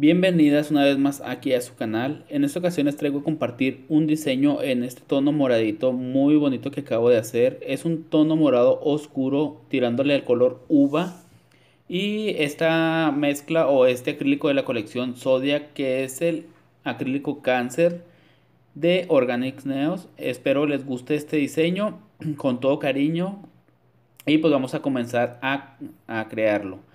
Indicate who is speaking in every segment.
Speaker 1: Bienvenidas una vez más aquí a su canal. En esta ocasión les traigo a compartir un diseño en este tono moradito muy bonito que acabo de hacer. Es un tono morado oscuro tirándole al color uva. Y esta mezcla o este acrílico de la colección Sodia que es el acrílico cáncer de Organic Neos. Espero les guste este diseño con todo cariño. Y pues vamos a comenzar a crearlo.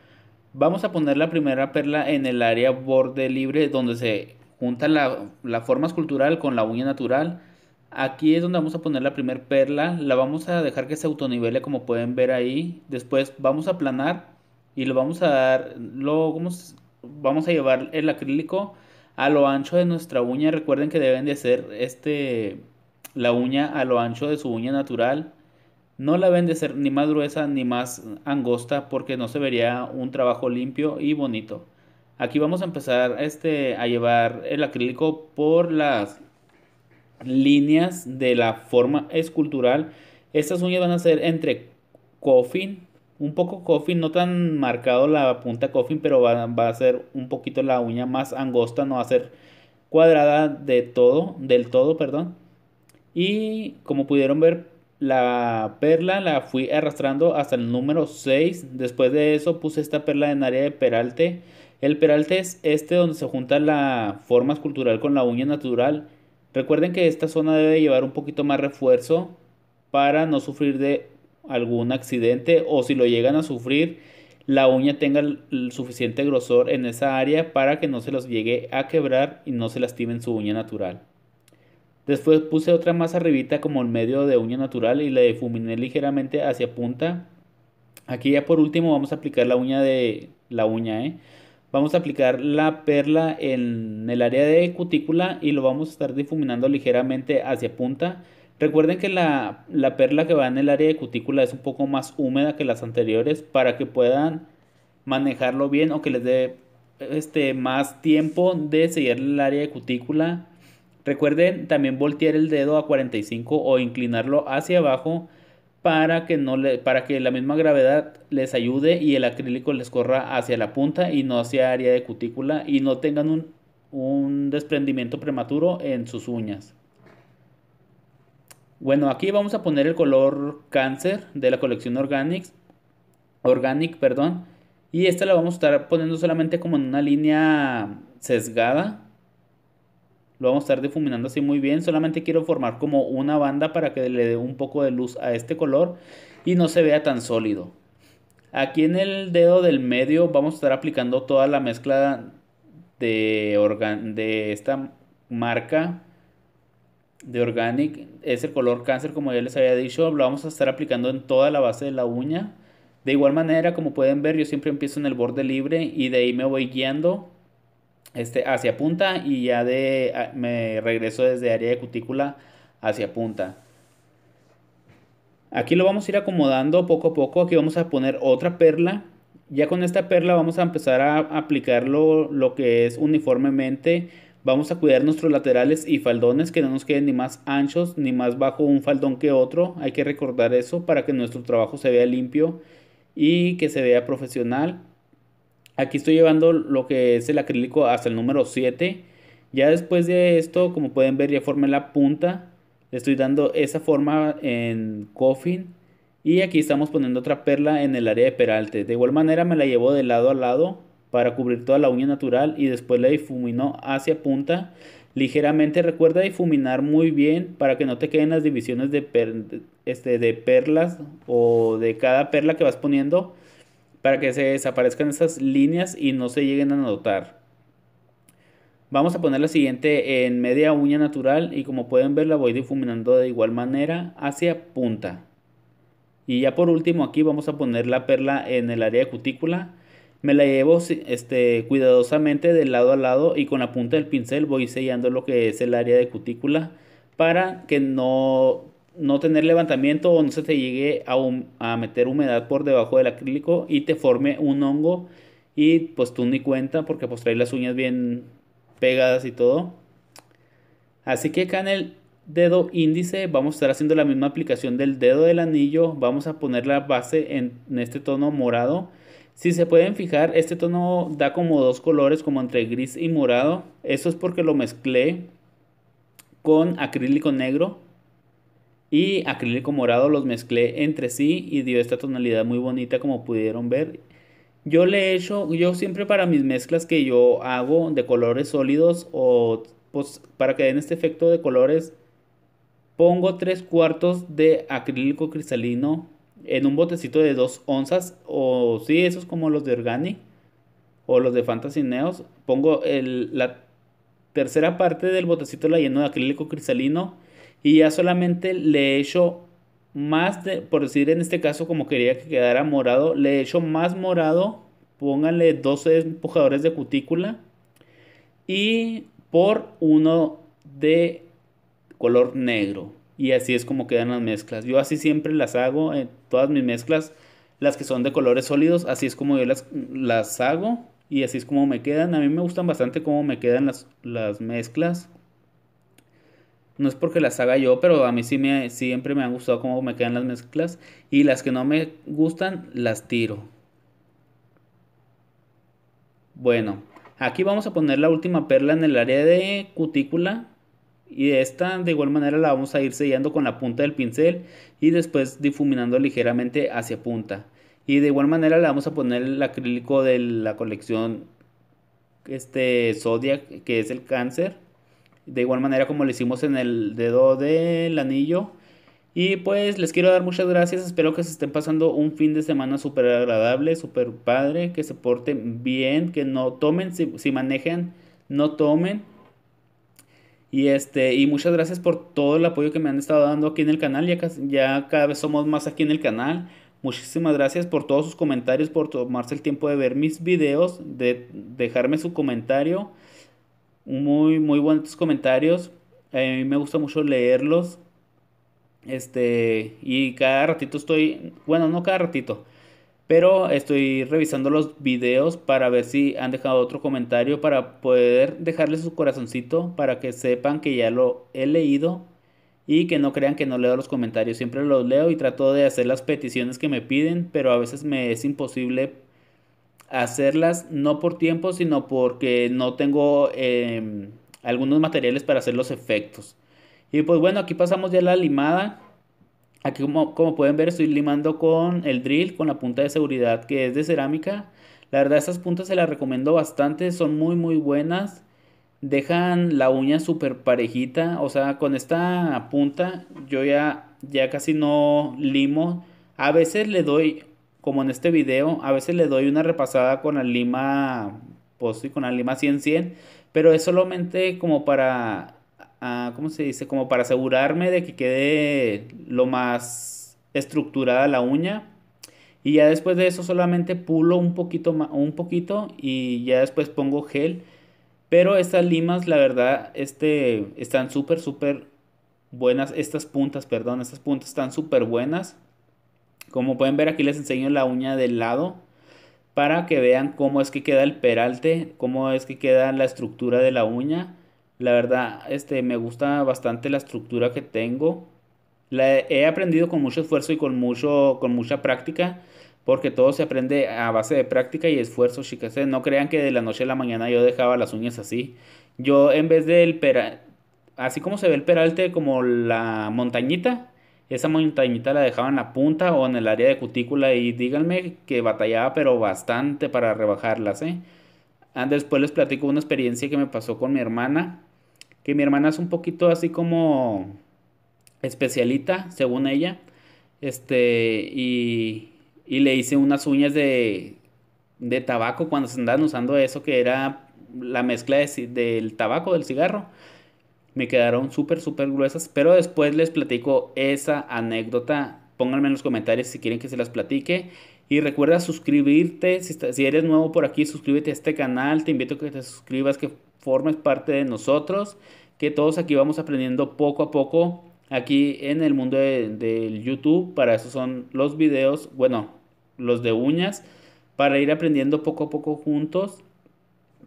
Speaker 1: Vamos a poner la primera perla en el área borde libre donde se junta la, forma escultural con la uña natural. Aquí es donde vamos a poner la primera perla, la vamos a dejar que se autonivele como pueden ver ahí. Después vamos a aplanar y lo vamos a dar, vamos, vamos a llevar el acrílico a lo ancho de nuestra uña. Recuerden que deben de ser este, la uña a lo ancho de su uña natural. No la ven de ser ni más gruesa ni más angosta porque no se vería un trabajo limpio y bonito. Aquí vamos a empezar este, a llevar el acrílico por las líneas de la forma escultural. Estas uñas van a ser entre coffin, un poco coffin, no tan marcado la punta coffin, pero va, a ser un poquito la uña más angosta, no va a ser cuadrada de todo, del todo, perdón. Y como pudieron ver, la perla la fui arrastrando hasta el número 6. Después de eso puse esta perla en área de peralte. El peralte es este donde se junta la forma escultural con la uña natural. Recuerden que esta zona debe llevar un poquito más refuerzo para no sufrir de algún accidente o si lo llegan a sufrir la uña tenga el suficiente grosor en esa área para que no se los llegue a quebrar y no se lastimen su uña natural. Después puse otra más arribita como en medio de uña natural y la difuminé ligeramente hacia punta. Aquí ya por último vamos a aplicar la uña de la uña, ¿eh? Vamos a aplicar la perla en el área de cutícula y lo vamos a estar difuminando ligeramente hacia punta. Recuerden que la, perla que va en el área de cutícula es un poco más húmeda que las anteriores para que puedan manejarlo bien o que les dé este, más tiempo de sellar el área de cutícula Recuerden también voltear el dedo a 45 o inclinarlo hacia abajo para que, no le, para que la misma gravedad les ayude y el acrílico les corra hacia la punta y no hacia área de cutícula y no tengan un, desprendimiento prematuro en sus uñas. Bueno, aquí vamos a poner el color cáncer de la colección Organics, Organic, perdón, y esta la vamos a estar poniendo solamente como en una línea sesgada lo vamos a estar difuminando así muy bien. Solamente quiero formar como una banda para que le dé un poco de luz a este color y no se vea tan sólido. Aquí en el dedo del medio vamos a estar aplicando toda la mezcla de, de esta marca de Organic. Es el color cáncer como ya les había dicho. Lo vamos a estar aplicando en toda la base de la uña. De igual manera, como pueden ver, yo siempre empiezo en el borde libre y de ahí me voy guiando este, hacia punta y ya de, me regreso desde área de cutícula hacia punta. Aquí lo vamos a ir acomodando poco a poco. Aquí vamos a poner otra perla. Ya con esta perla vamos a empezar a aplicarlo lo que es uniformemente. Vamos a cuidar nuestros laterales y faldones que no nos queden ni más anchos ni más bajo un faldón que otro. Hay que recordar eso para que nuestro trabajo se vea limpio y que se vea profesional. Aquí estoy llevando lo que es el acrílico hasta el número 7. Ya después de esto, como pueden ver, ya formé la punta. Le estoy dando esa forma en coffin. Y aquí estamos poniendo otra perla en el área de peralte. De igual manera me la llevo de lado a lado para cubrir toda la uña natural y después la difumino hacia punta ligeramente. Recuerda difuminar muy bien para que no te queden las divisiones de, este, de perlas o de cada perla que vas poniendo para que se desaparezcan esas líneas y no se lleguen a notar. Vamos a poner la siguiente en media uña natural y como pueden ver la voy difuminando de igual manera hacia punta. Y ya por último aquí vamos a poner la perla en el área de cutícula. Me la llevo este, cuidadosamente de lado a lado y con la punta del pincel voy sellando lo que es el área de cutícula para que no no tener levantamiento o no se te llegue a, meter humedad por debajo del acrílico y te forme un hongo y pues tú ni cuenta porque pues traes las uñas bien pegadas y todo. Así que acá en el dedo índice vamos a estar haciendo la misma aplicación del dedo del anillo. Vamos a poner la base en este tono morado. Si se pueden fijar, este tono da como dos colores, como entre gris y morado. Eso es porque lo mezclé con acrílico negro y acrílico morado los mezclé entre sí y dio esta tonalidad muy bonita como pudieron ver. Yo le he hecho, yo siempre para mis mezclas que yo hago de colores sólidos o pues, para que den este efecto de colores, pongo tres cuartos de acrílico cristalino en un botecito de dos onzas o si sí, esos como los de organi o los de Fantasy Neos. Pongo el, la tercera parte del botecito la lleno de acrílico cristalino y ya solamente le he hecho más, de, por decir en este caso como quería que quedara morado, le he hecho más morado, pónganle 12 empujadores de cutícula y por uno de color negro. Y así es como quedan las mezclas. Yo así siempre las hago, en todas mis mezclas, las que son de colores sólidos, así es como yo las, las hago y así es como me quedan. A mí me gustan bastante cómo me quedan las, las mezclas. No es porque las haga yo, pero a mí sí me, siempre me han gustado cómo me quedan las mezclas. Y las que no me gustan, las tiro. Bueno, aquí vamos a poner la última perla en el área de cutícula. Y esta de igual manera la vamos a ir sellando con la punta del pincel y después difuminando ligeramente hacia punta. Y de igual manera le vamos a poner el acrílico de la colección este Zodiac que es el cáncer de igual manera como lo hicimos en el dedo del anillo. Y pues les quiero dar muchas gracias, espero que se estén pasando un fin de semana súper agradable, súper padre, que se porten bien, que no tomen, si, manejen, manejan, no tomen. Y, este, y muchas gracias por todo el apoyo que me han estado dando aquí en el canal. Ya, ya cada vez somos más aquí en el canal. Muchísimas gracias por todos sus comentarios, por tomarse el tiempo de ver mis videos, de dejarme su comentario. Muy, muy buenos comentarios. A mí me gusta mucho leerlos. Este, y cada ratito estoy, bueno, no cada ratito, pero estoy revisando los videos para ver si han dejado otro comentario para poder dejarles su corazoncito para que sepan que ya lo he leído y que no crean que no leo los comentarios. Siempre los leo y trato de hacer las peticiones que me piden, pero a veces me es imposible hacerlas no por tiempo, sino porque no tengo em, algunos materiales para hacer los efectos. Y pues bueno, aquí pasamos ya la limada. Aquí como, pueden ver estoy limando con el drill, con la punta de seguridad que es de cerámica. La verdad estas puntas se las recomiendo bastante, son muy muy buenas. Dejan la uña súper parejita, o sea con esta punta yo ya, ya casi no limo. A veces le doy como en este video, a veces le doy una repasada con la lima, pues con la lima 100-100, pero es solamente como para, ah, ¿cómo se dice? Como para asegurarme de que quede lo más estructurada la uña. Y ya después de eso solamente pulo un poquito, un poquito y ya después pongo gel. Pero estas limas, la verdad, este, están súper, súper buenas. Estas puntas, perdón, estas puntas están súper buenas. Como pueden ver aquí les enseño la uña del lado para que vean cómo es que queda el peralte, cómo es que queda la estructura de la uña. La verdad, este, me gusta bastante la estructura que tengo. La he aprendido con mucho esfuerzo y con, mucho, con mucha práctica, porque todo se aprende a base de práctica y esfuerzo, chicas. ¿eh? No crean que de la noche a la mañana yo dejaba las uñas así. Yo en vez del peralte, así como se ve el peralte como la montañita, esa montañita la dejaba en la punta o en el área de cutícula y díganme que batallaba pero bastante para rebajarlas, ¿eh? Ah, después les platico una experiencia que me pasó con mi hermana, que mi hermana es un poquito así como especialita, según ella, este, y, y le hice unas uñas de, de tabaco cuando se andaban usando eso que era la mezcla del tabaco, del cigarro me quedaron súper, súper gruesas. Pero después les platico esa anécdota. Pónganme en los comentarios si quieren que se las platique. Y recuerda suscribirte. Si, si eres nuevo por aquí, suscríbete a este canal. Te invito a que te suscribas, que formes parte de nosotros. Que todos aquí vamos aprendiendo poco a poco aquí en el mundo del YouTube. Para eso son los videos, bueno, los de uñas, para ir aprendiendo poco a poco juntos.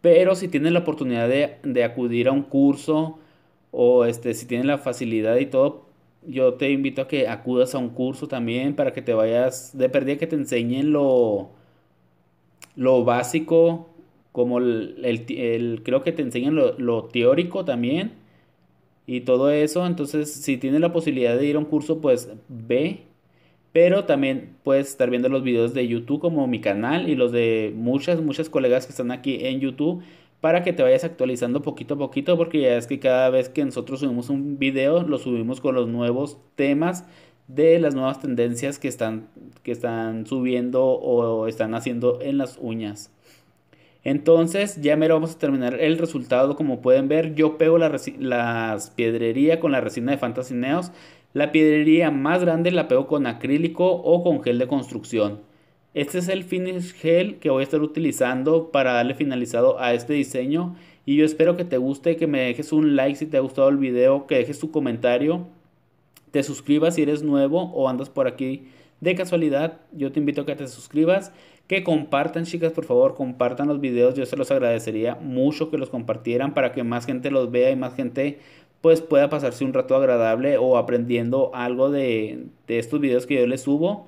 Speaker 1: Pero si tienes la oportunidad de, de acudir a un curso, o este, si tienes la facilidad y todo, yo te invito a que acudas a un curso también para que te vayas de perdida que te enseñen lo, lo básico como el, creo que te enseñan lo, lo, teórico también y todo eso entonces si tienes la posibilidad de ir a un curso pues ve pero también puedes estar viendo los videos de YouTube como mi canal y los de muchas muchas colegas que están aquí en YouTube para que te vayas actualizando poquito a poquito porque ya es que cada vez que nosotros subimos un video lo subimos con los nuevos temas de las nuevas tendencias que están, que están subiendo o están haciendo en las uñas. Entonces ya mero vamos a terminar el resultado. Como pueden ver yo pego la, las piedrería con la resina de Fantasy Neos. La piedrería más grande la pego con acrílico o con gel de construcción. Este es el finish gel que voy a estar utilizando para darle finalizado a este diseño. Y yo espero que te guste, que me dejes un like si te ha gustado el video, que dejes tu comentario. Te suscribas si eres nuevo o andas por aquí de casualidad. Yo te invito a que te suscribas, que compartan chicas, por favor, compartan los videos. Yo se los agradecería mucho que los compartieran para que más gente los vea y más gente pues pueda pasarse un rato agradable o aprendiendo algo de, de estos videos que yo les subo.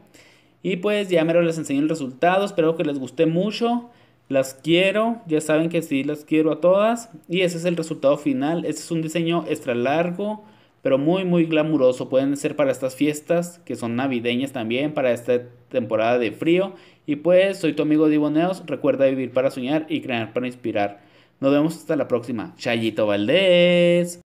Speaker 1: Y pues ya mero les enseño el resultado. Espero que les guste mucho. Las quiero. Ya saben que sí, las quiero a todas. Y ese es el resultado final. Este es un diseño extra largo. Pero muy, muy glamuroso. Pueden ser para estas fiestas que son navideñas también. Para esta temporada de frío. Y pues soy tu amigo Diboneos. Recuerda vivir para soñar y crear para inspirar. Nos vemos hasta la próxima. Chayito Valdés.